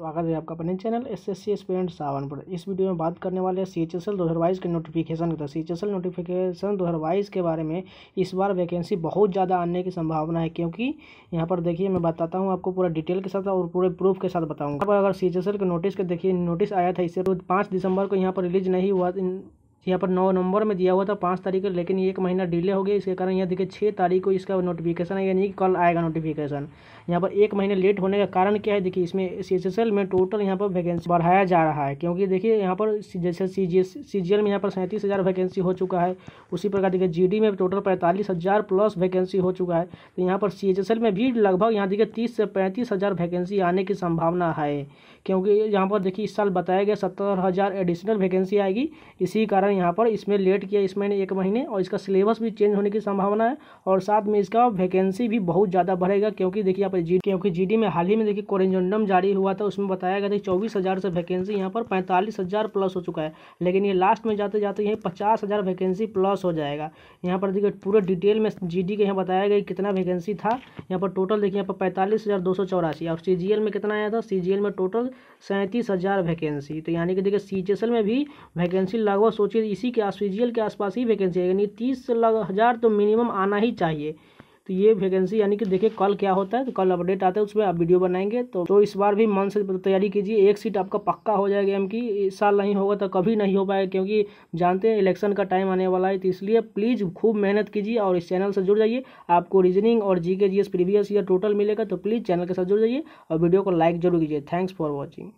स्वागत है आपका अपने चैनल एस एस सी एक्सपीरियंट सावनपुर इस वीडियो में बात करने वाले हैं सी एच एस एल दो हज़ार बाईस के नोटिफिकेशन का C H S L notification दो हज़ार बाईस के बारे में इस बार वैकेंसी बहुत ज़्यादा आने की संभावना है क्योंकि यहाँ पर देखिए मैं बताता हूँ आपको पूरा डिटेल के साथ और पूरे प्रूफ के साथ बताऊँगा अगर सी एच एस एल के नोटिस के देखिए नोटिस आया था इससे तो पाँच दिसंबर को यहाँ पर रिलीज नहीं हुआ यहाँ पर नौ नवंबर में दिया हुआ था पाँच तारीख को लेकिन एक महीना डिले हो गया इसके कारण यहाँ देखिए छः तारीख को इसका नोटिफिकेशन है यानी कि कल आएगा नोटिफिकेशन यहाँ पर एक महीने लेट होने का कारण क्या है देखिए इसमें सी में टोटल यहाँ पर वैकेंसी बढ़ाया जा रहा है क्योंकि देखिए यहाँ पर जैसे सी जी सी जी एल में यहाँ पर सैंतीस हज़ार वैकेंसी हो चुका है उसी प्रकार देखिए जी डी में टोटल पैंतालीस हज़ार प्लस वैकेंसी हो चुका है तो यहाँ पर सी एच एस एल में भी लगभग यहाँ देखिए तीस से पैंतीस हज़ार वैकेंसी आने की संभावना है क्योंकि यहाँ पर देखिए इस साल बताया गया सत्तर हज़ार एडिशनल वैकेंसी आएगी इसी कारण है यहाँ पर इसमें लेट किया इस महीने एक महीने और इसका सिलेबस भी चेंज होने की संभावना है और साथ में इसका वैकेंसी भी बहुत ज़्यादा बढ़ेगा क्योंकि देखिए यहाँ पर जी क्योंकि जी में हाल ही में देखिए कोरेंजोंडम जारी हुआ था उसमें बताया गया था चौबीस से वैकेंसी यहाँ पर पैंतालीस प्लस हो चुका है लेकिन ये लास्ट में जाते जाते यहीं पचास वैकेंसी प्लस हो जाएगा यहाँ पर देखिए पूरे डिटेल में जी के यहाँ बताया गया कितना वैकेंसी था यहाँ पर टोटल देखिए यहाँ पर पैंतालीस और सी में कितना आया था सी में टोटल सैंतीस वैकेंसी तो यानी कि देखिए सी में भी वैकेंसी लगभग सोचिए के इसी के आस पी के आसपास ही वैकेंसी है यानी तीस हज़ार तो मिनिमम आना ही चाहिए तो ये वैकेंसी यानी कि देखिए कल क्या होता है तो कल अपडेट आता है उसमें आप वीडियो बनाएंगे तो तो इस बार भी मन से तैयारी कीजिए एक सीट आपका पक्का हो जाएगा एम की इस साल नहीं होगा तो कभी नहीं हो पाएगा क्योंकि जानते हैं इलेक्शन का टाइम आने वाला है तो इसलिए प्लीज़ खूब मेहनत कीजिए और इस चैनल से जुड़ जाइए आपको रीजनिंग और G K G S previous year total मिलेगा तो प्लीज़ चैनल के साथ जुड़ जाइए और वीडियो को लाइक जरूर कीजिए थैंक्स फॉर वॉचिंग